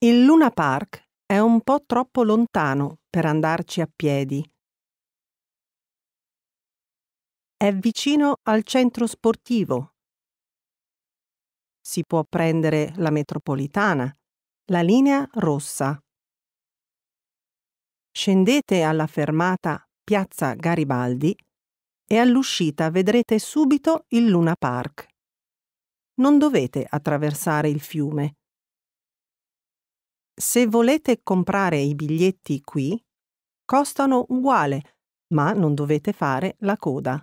Il Luna Park è un po' troppo lontano per andarci a piedi. È vicino al centro sportivo. Si può prendere la metropolitana, la linea rossa. Scendete alla fermata Piazza Garibaldi e all'uscita vedrete subito il Luna Park. Non dovete attraversare il fiume se volete comprare i biglietti qui, costano uguale, ma non dovete fare la coda.